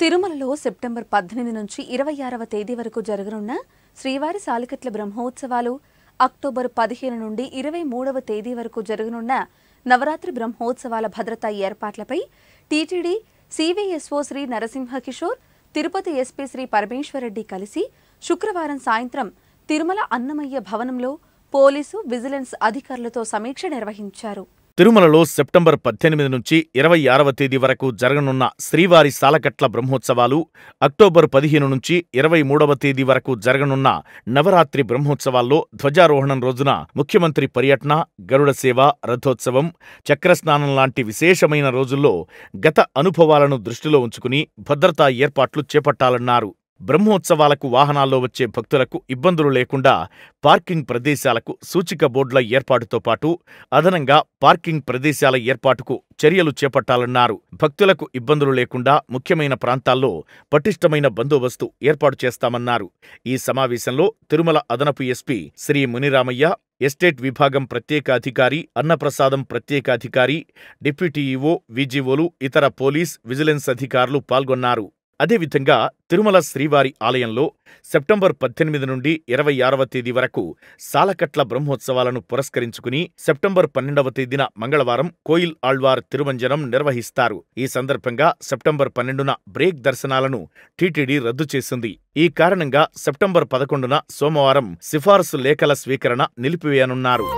తిరుమలలో సెప్టెంబర్ పద్దెనిమిది నుంచి ఇరవై ఆరవ తేదీ వరకు జరగనున్న శ్రీవారి సాలికట్ల బ్రహ్మోత్సవాలు అక్టోబర్ పదిహేను నుండి ఇరవై మూడవ తేదీ వరకు జరగనున్న నవరాత్రి బ్రహ్మోత్సవాల భద్రతా ఏర్పాట్లపై TTD CVSO Shri Narasimha Kishore Tirupati SP Shri Parameswar Reddy కలిసి శుక్రవారం సాయంత్రం తిరుమల అన్నమయ్య భవనంలో పోలీసు విజిలెన్స్ అధికారులతో సమీక్ష నిర్వహించారు తిరుమలలో సెప్టెంబర్ పద్దెనిమిది నుంచి ఇరవై ఆరవ తేదీ వరకు జరగనున్న శ్రీవారి సాలకట్ల బ్రహ్మోత్సవాలు అక్టోబర్ పదిహేను నుంచి ఇరవై మూడవ తేదీ వరకు జరగనున్న నవరాత్రి బ్రహ్మోత్సవాల్లో ధ్వజారోహణం రోజున ముఖ్యమంత్రి పర్యటన గరుడ సేవ రథోత్సవం చక్రస్నానం లాంటి విశేషమైన రోజుల్లో గత అనుభవాలను దృష్టిలో ఉంచుకుని భద్రతా ఏర్పాట్లు చేపట్టాలన్నారు బ్రహ్మోత్సవాలకు వాహనాల్లో వచ్చే భక్తులకు ఇబ్బందులు లేకుండా పార్కింగ్ ప్రదేశాలకు సూచిక బోర్డుల ఏర్పాటుతో పాటు అదనంగా పార్కింగ్ ప్రదేశాల ఏర్పాటుకు చర్యలు చేపట్టాలన్నారు భక్తులకు ఇబ్బందులు లేకుండా ముఖ్యమైన ప్రాంతాల్లో పటిష్టమైన బందోబస్తు ఏర్పాటు చేస్తామన్నారు ఈ సమావేశంలో తిరుమల అదనపు ఎస్పీ శ్రీ మునిరామయ్య ఎస్టేట్ విభాగం ప్రత్యేక అధికారి అన్నప్రసాదం ప్రత్యేక అధికారి డిప్యూటీఈఓ విజీఓలు ఇతర పోలీస్ విజిలెన్స్ అధికారులు పాల్గొన్నారు అదేవిధంగా తిరుమల శ్రీవారి ఆలయంలో సెప్టెంబర్ పద్దెనిమిది నుండి ఇరవై ఆరవ తేదీ వరకు సాలకట్ల బ్రహ్మోత్సవాలను పురస్కరించుకుని సెప్టెంబర్ పన్నెండవ తేదీన మంగళవారం కోయిల్ ఆళ్వార్ తిరుమంజనం నిర్వహిస్తారు ఈ సందర్భంగా సెప్టెంబర్ పన్నెండున బ్రేక్ దర్శనాలను టీటీడీ రద్దు చేసింది ఈ కారణంగా సెప్టెంబర్ పదకొండున సోమవారం సిఫార్సు లేఖల స్వీకరణ నిలిపివేయనున్నారు